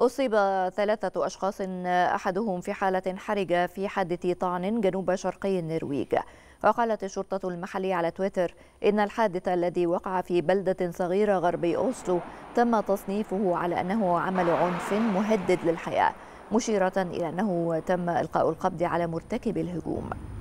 أصيب ثلاثة أشخاص أحدهم في حالة حرجة في حادث طعن جنوب شرقي النرويج وقالت الشرطة المحلية على تويتر إن الحادث الذي وقع في بلدة صغيرة غربي أوسلو تم تصنيفه على أنه عمل عنف مهدد للحياة مشيرة إلى أنه تم إلقاء القبض على مرتكب الهجوم